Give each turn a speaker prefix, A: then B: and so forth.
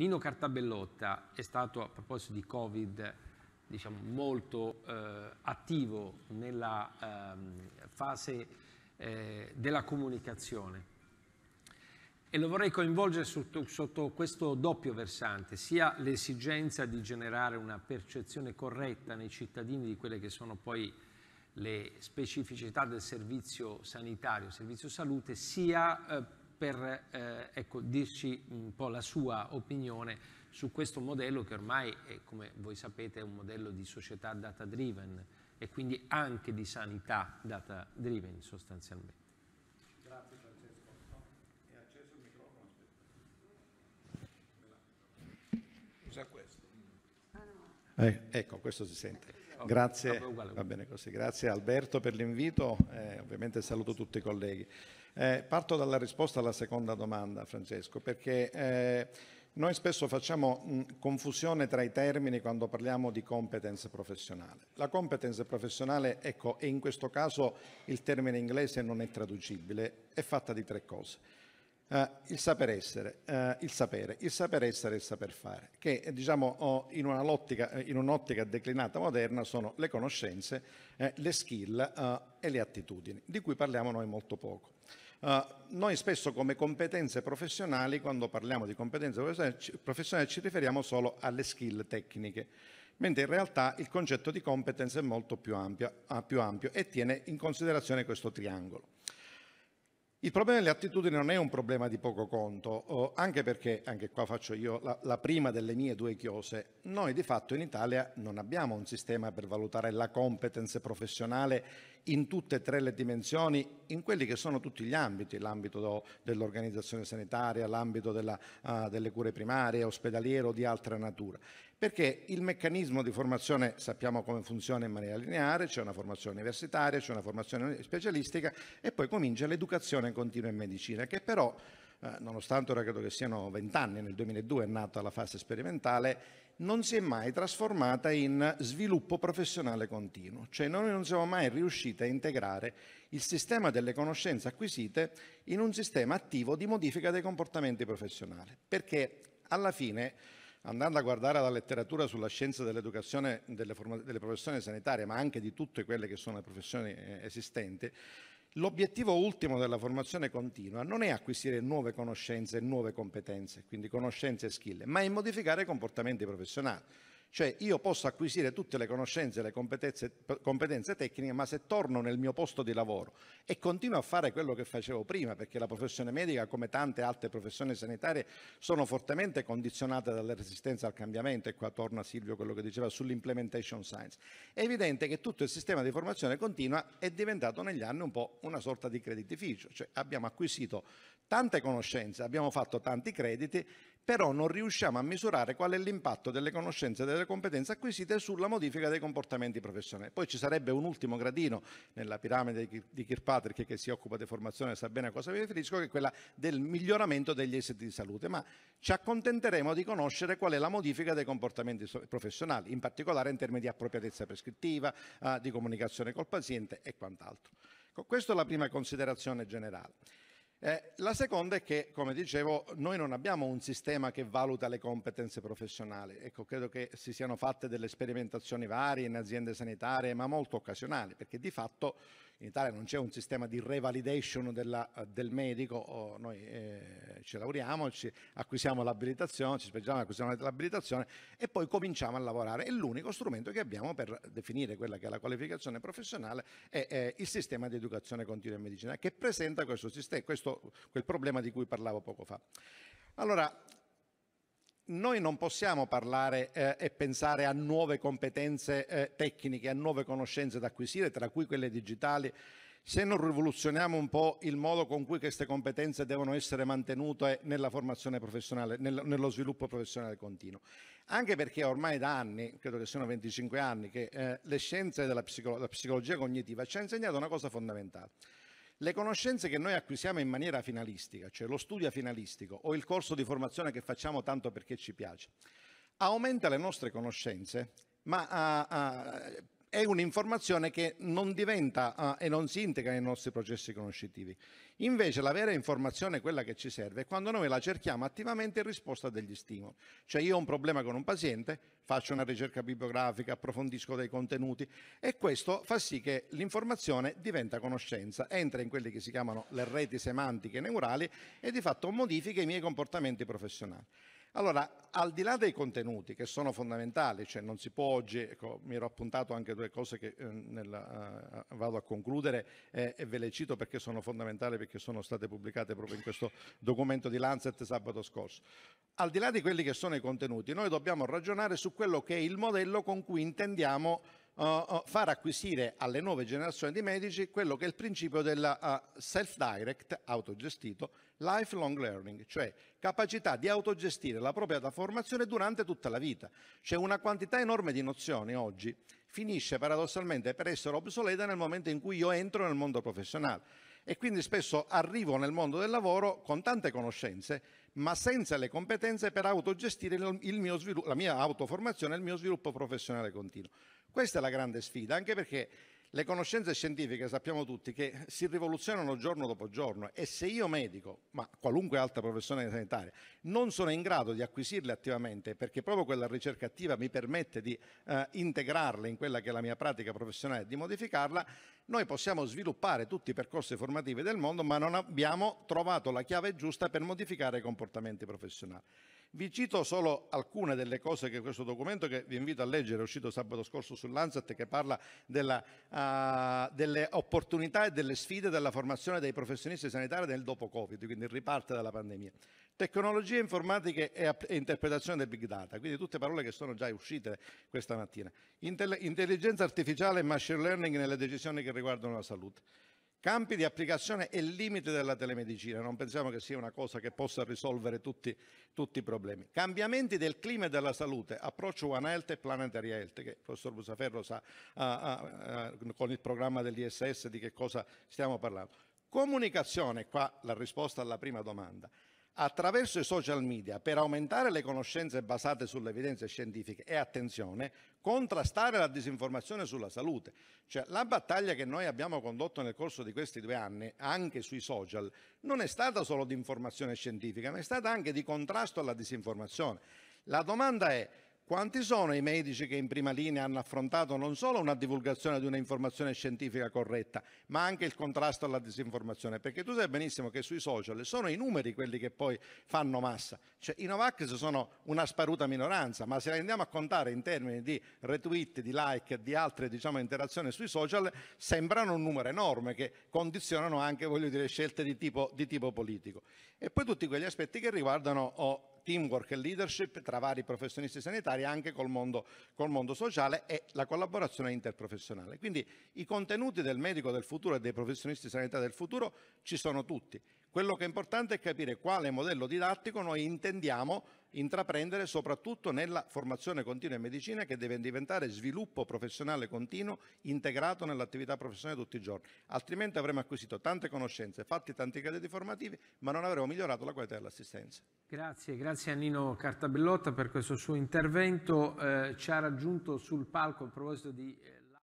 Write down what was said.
A: Nino Cartabellotta è stato, a proposito di Covid, diciamo, molto eh, attivo nella eh, fase eh, della comunicazione e lo vorrei coinvolgere sotto, sotto, questo doppio versante, sia l'esigenza di generare una percezione corretta nei cittadini di quelle che sono poi le specificità del servizio sanitario, servizio salute, sia eh, per eh, ecco, dirci un po' la sua opinione su questo modello che ormai, è, come voi sapete, è un modello di società data driven e quindi anche di sanità data driven sostanzialmente. Grazie Francesco. È acceso il microfono, aspetta. questo. Eh, ecco, questo si sente. Oh, Grazie, bene, Grazie Alberto per l'invito, eh, ovviamente saluto tutti i colleghi. Eh, parto dalla risposta alla seconda domanda, Francesco, perché eh, noi spesso facciamo mh, confusione tra i termini quando parliamo di competence professionale. La competence professionale, ecco, e in questo caso il termine inglese non è traducibile, è fatta di tre cose. Uh, il saper essere, uh, il sapere, il saper essere e il saper fare, che eh, diciamo oh, in, un'ottica, declinata moderna sono le conoscenze, eh, le skill uh, e le attitudini, di cui parliamo noi molto poco. noi spesso come competenze professionali, quando parliamo di competenze professionali, ci riferiamo solo alle skill tecniche, mentre in realtà il concetto di competence è molto più ampio, più ampio e tiene in considerazione questo triangolo. Il problema delle attitudini non è un problema di poco conto, anche perché, anche qua faccio io la, la, prima delle mie due chiose, noi di fatto in Italia non abbiamo un sistema per valutare la competence professionale in tutte e tre le dimensioni, in quelli che sono tutti gli ambiti, l'ambito dell'organizzazione sanitaria, l'ambito della, uh, delle cure primarie, ospedaliere o di altra natura. Perché il meccanismo di formazione sappiamo come funziona in maniera lineare, c'è una formazione universitaria, c'è una formazione specialistica e poi comincia l'educazione continua in medicina, che però, eh, nonostante ora credo che siano vent'anni, nel 2002 è nata la fase sperimentale, non si è mai trasformata in sviluppo professionale continuo, cioè noi non siamo mai riusciti a integrare il sistema delle conoscenze acquisite in un sistema attivo di modifica dei comportamenti professionali, perché alla fine andando a guardare la letteratura sulla scienza dell'educazione, delle, delle professioni sanitarie, ma anche di tutte quelle che sono le professioni eh, esistenti, L'obiettivo ultimo della formazione continua non è acquisire nuove conoscenze e nuove competenze, quindi conoscenze e skill, ma è modificare i comportamenti professionali. Cioè io posso acquisire tutte le conoscenze e le competenze, competenze, tecniche, ma se torno nel mio posto di lavoro e continuo a fare quello che facevo prima, perché la professione medica, come tante altre professioni sanitarie, sono fortemente condizionate dalla resistenza al cambiamento, e qua torna Silvio quello che diceva sull'implementation science, è evidente che tutto il sistema di formazione continua è diventato negli anni un po' una sorta di creditificio, cioè abbiamo acquisito tante conoscenze, abbiamo fatto tanti crediti, però non riusciamo a misurare qual è l'impatto delle conoscenze e delle competenze acquisite sulla modifica dei comportamenti professionali. Poi ci sarebbe un ultimo gradino nella piramide di Kirkpatrick che si occupa di formazione, sa bene a cosa mi riferisco, che è quella del miglioramento degli esiti di salute, ma ci accontenteremo di conoscere qual è la modifica dei comportamenti professionali, in particolare in termini di appropriatezza prescrittiva, ah, di comunicazione col paziente e quant'altro. Questa è la prima considerazione generale. Eh, la seconda è che, come dicevo, noi non abbiamo un sistema che valuta le competenze professionali. Ecco, credo che si siano fatte delle sperimentazioni varie in aziende sanitarie, ma molto occasionali, perché di fatto in Italia non c'è un sistema di revalidation della, eh, del medico, noi eh, ci lavoriamo, ci acquisiamo l'abilitazione, ci specializziamo, acquisiamo l'abilitazione e poi cominciamo a lavorare. E l'unico strumento che abbiamo per definire quella che è la qualificazione professionale è, è il sistema di educazione continua in medicina che presenta questo, questo, quel problema di cui parlavo poco fa. Allora, noi non possiamo parlare eh, e pensare a nuove competenze eh, tecniche, a nuove conoscenze da acquisire, tra cui quelle digitali, se non rivoluzioniamo un po' il modo con cui queste competenze devono essere mantenute nella formazione professionale, nel, nello sviluppo professionale continuo. Anche perché ormai da anni, credo che siano 25 anni, che eh, le scienze della psicolo- la psicologia cognitiva ci ha insegnato una cosa fondamentale le conoscenze che noi acquisiamo in maniera finalistica, cioè lo studio finalistico o il corso di formazione che facciamo tanto perché ci piace, aumenta le nostre conoscenze, ma a, ah, a, ah, è un'informazione che non diventa eh, e non si integra nei nostri processi conoscitivi. Invece la vera informazione, quella che ci serve, è quando noi la cerchiamo attivamente in risposta a degli stimoli. Cioè io ho un problema con un paziente, faccio una ricerca bibliografica, approfondisco dei contenuti e questo fa sì che l'informazione diventa conoscenza, entra in quelle che si chiamano le reti semantiche neurali e di fatto modifica i miei comportamenti professionali. Allora, al di là dei contenuti che sono fondamentali, cioè non si può oggi, ecco, mi ero appuntato anche due cose che eh, nel, eh, vado a concludere eh, e ve le cito perché sono fondamentali, perché sono state pubblicate proprio in questo documento di Lancet sabato scorso. Al di là di quelli che sono i contenuti, noi dobbiamo ragionare su quello che è il modello con cui intendiamo eh, eh, far acquisire alle nuove generazioni di medici quello che è il principio del eh, self-direct, autogestito, lifelong learning, cioè capacità di autogestire la propria formazione durante tutta la vita. C'è una quantità enorme di nozioni oggi finisce paradossalmente per essere obsoleta nel momento in cui io entro nel mondo professionale e quindi spesso arrivo nel mondo del lavoro con tante conoscenze ma senza le competenze per autogestire la mia autoformazione e il mio sviluppo professionale continuo. Questa è la grande sfida, anche perché le conoscenze scientifiche sappiamo tutti che si rivoluzionano giorno dopo giorno e se io medico, ma qualunque altra professione sanitaria, non sono in grado di acquisirle attivamente perché proprio quella ricerca attiva mi permette di eh, integrarle in quella che è la mia pratica professionale e di modificarla, noi possiamo sviluppare tutti i percorsi formativi del mondo ma non abbiamo trovato la chiave giusta per modificare i comportamenti professionali. Vi cito solo alcune delle cose che questo documento, che vi invito a leggere, è uscito sabato scorso sull'Anset, che parla della, uh, delle opportunità e delle sfide della formazione dei professionisti sanitari nel dopo Covid, quindi riparte dalla pandemia. Tecnologie informatiche e, e, interpretazione del big data, quindi tutte parole che sono già uscite questa mattina. Intelligenza artificiale e machine learning nelle decisioni che riguardano la salute. Campi di applicazione e limite della telemedicina, non pensiamo che sia una cosa che possa risolvere tutti, tutti i problemi. Cambiamenti del clima e della salute, approccio One Health e Planetary Health, che il professor Busaferro sa uh, uh, uh, con il programma dell'ISS di che cosa stiamo parlando. Comunicazione, qua la risposta alla prima domanda attraverso i social media per aumentare le conoscenze basate sulle evidenze scientifiche e attenzione, contrastare la disinformazione sulla salute. Cioè la battaglia che noi abbiamo condotto nel corso di questi due anni, anche sui social, non è stata solo di informazione scientifica, ma è stata anche di contrasto alla disinformazione. La domanda è quanti sono i medici che in prima linea hanno affrontato non solo una divulgazione di un'informazione scientifica corretta, ma anche il contrasto alla disinformazione? Perché tu sai benissimo che sui social sono i numeri quelli che poi fanno massa. Cioè, I Novax sono una sparuta minoranza, ma se la andiamo a contare in termini di retweet, di like, di altre diciamo, interazioni sui social, sembrano un numero enorme che condizionano anche voglio dire, scelte di tipo, di tipo politico. E poi tutti quegli aspetti che riguardano... Oh, teamwork e leadership tra vari professionisti sanitari anche col mondo, col mondo sociale e la collaborazione interprofessionale. Quindi i contenuti del medico del futuro e dei professionisti sanitari del futuro ci sono tutti. Quello che è importante è capire quale modello didattico noi intendiamo intraprendere soprattutto nella formazione continua in medicina che deve diventare sviluppo professionale continuo integrato nell'attività professionale tutti i giorni, altrimenti avremo acquisito tante conoscenze, fatti tanti crediti formativi, ma non avremo migliorato la qualità dell'assistenza. Grazie, grazie a Nino Cartabellotta per questo suo intervento, eh, ci ha raggiunto sul palco a proposito di... Eh